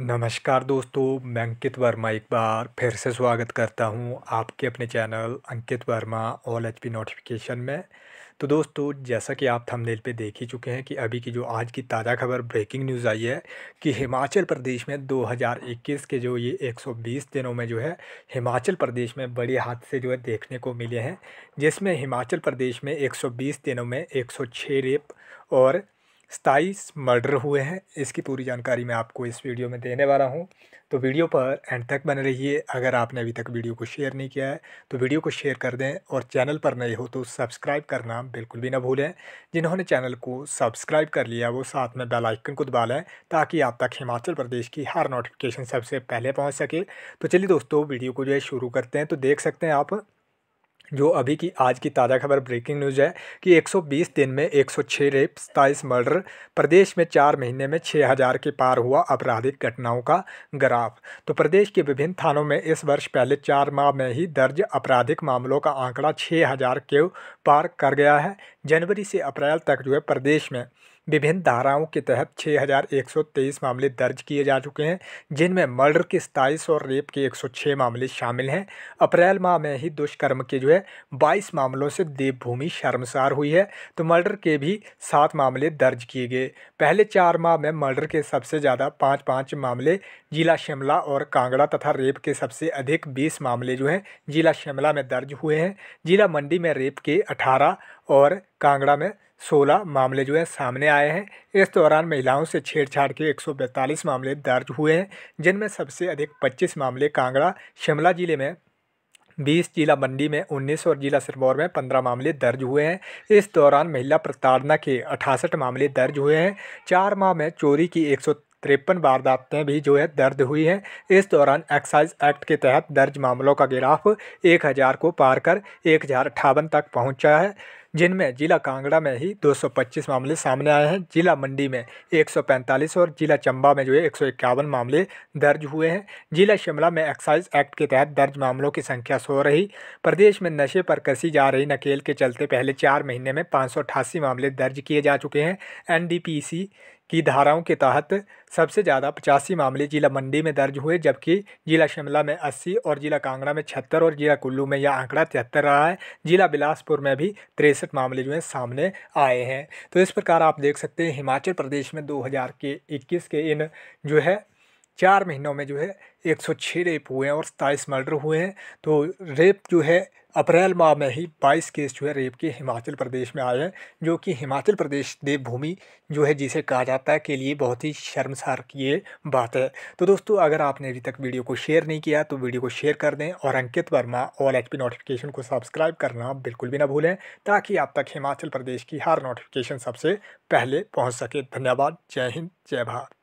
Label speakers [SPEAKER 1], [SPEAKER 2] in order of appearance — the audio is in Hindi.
[SPEAKER 1] नमस्कार दोस्तों मैं अंकित वर्मा एक बार फिर से स्वागत करता हूं आपके अपने channel Ankit Verma all H P notification में तो दोस्तों जैसा कि आप थंबनेल पे देख ही चुके हैं कि अभी की जो आज की ताज़ा खबर ब्रेकिंग न्यूज़ आई है कि हिमाचल प्रदेश में 2021 के जो ये 120 दिनों में जो है हिमाचल प्रदेश में बड़े हादसे जो है देखने को मिले हैं जिसमें हिमाचल प्रदेश में 120 दिनों में 106 रेप और सताईस मर्डर हुए हैं इसकी पूरी जानकारी मैं आपको इस वीडियो में देने वाला हूँ तो वीडियो पर एंड तक बने रहिए अगर आपने अभी तक वीडियो को शेयर नहीं किया है तो वीडियो को शेयर कर दें और चैनल पर नए हो तो सब्सक्राइब करना बिल्कुल भी ना भूलें जिन्होंने चैनल को सब्सक्राइब कर लिया वो साथ में बेल आइकन को दबा लें ताकि आप तक हिमाचल प्रदेश की हर नोटिफिकेशन सबसे पहले पहुँच सके तो चलिए दोस्तों वीडियो को जो है शुरू करते हैं तो देख सकते हैं आप जो अभी की आज की ताज़ा खबर ब्रेकिंग न्यूज़ है कि 120 दिन में 106 रेप सताईस मर्डर प्रदेश में चार महीने में 6000 के पार हुआ आपराधिक घटनाओं का ग्राफ तो प्रदेश के विभिन्न थानों में इस वर्ष पहले चार माह में ही दर्ज आपराधिक मामलों का आंकड़ा 6000 के पार कर गया है जनवरी से अप्रैल तक जो है प्रदेश में विभिन्न धाराओं के तहत 6,123 मामले दर्ज किए जा चुके हैं जिनमें मर्डर के सताईस और रेप के 106 मामले शामिल हैं अप्रैल माह में ही दुष्कर्म के जो है 22 मामलों से देवभूमि शर्मसार हुई है तो मर्डर के भी सात मामले दर्ज किए गए पहले चार माह में मर्डर के सबसे ज़्यादा पाँच पाँच मामले जिला शिमला और कांगड़ा तथा रेप के सबसे अधिक बीस मामले जो हैं जिला शिमला में दर्ज हुए हैं जिला मंडी में रेप के अठारह और कांगड़ा में सोलह मामले जो है सामने आए हैं इस दौरान महिलाओं से छेड़छाड़ के एक मामले दर्ज हुए हैं जिनमें सबसे अधिक पच्चीस मामले कांगड़ा शिमला जिले में बीस जिला मंडी में उन्नीस और जिला सिरमौर में पंद्रह मामले दर्ज हुए हैं इस दौरान महिला प्रताड़ना के अठासठ मामले दर्ज हुए हैं चार माह में चोरी की एक सौ तिरपन वारदातें भी जो है दर्ज हुई हैं इस दौरान एक्साइज एक्ट के तहत दर्ज मामलों का गिराफ एक हज़ार को पार कर एक हज़ार अट्ठावन तक पहुंचा है जिनमें जिला कांगड़ा में ही 225 मामले सामने आए हैं जिला मंडी में 145 और जिला चंबा में जो है एक मामले दर्ज हुए हैं जिला शिमला में एक्साइज एक्ट के तहत दर्ज मामलों की संख्या सो रही प्रदेश में नशे पर कसी जा रही नकेल के चलते पहले चार महीने में पाँच मामले दर्ज किए जा चुके हैं एन की धाराओं के तहत सबसे ज़्यादा पचासी मामले जिला मंडी में दर्ज हुए जबकि जिला शिमला में अस्सी और जिला कांगड़ा में छहत्तर और जिला कुल्लू में यह आंकड़ा तिहत्तर रहा है जिला बिलासपुर में भी तिरसठ मामले जो हैं सामने आए हैं तो इस प्रकार आप देख सकते हैं हिमाचल प्रदेश में दो के इक्कीस के इन जो है चार महीनों में जो है एक सौ छः रेप हुए हैं और सताईस मर्डर हुए हैं तो रेप जो है अप्रैल माह में ही बाईस केस जो है रेप के हिमाचल प्रदेश में आए हैं जो कि हिमाचल प्रदेश देवभूमि जो है जिसे कहा जाता है के लिए बहुत ही शर्मसार की ये बात है तो दोस्तों अगर आपने अभी तक वीडियो को शेयर नहीं किया तो वीडियो को शेयर कर दें और Ankit Verma all H notification को सब्सक्राइब करना बिल्कुल भी ना भूलें ताकि आप तक हिमाचल प्रदेश की हर नोटिफिकेशन सबसे पहले पहुँच सके धन्यवाद जय हिंद जय भारत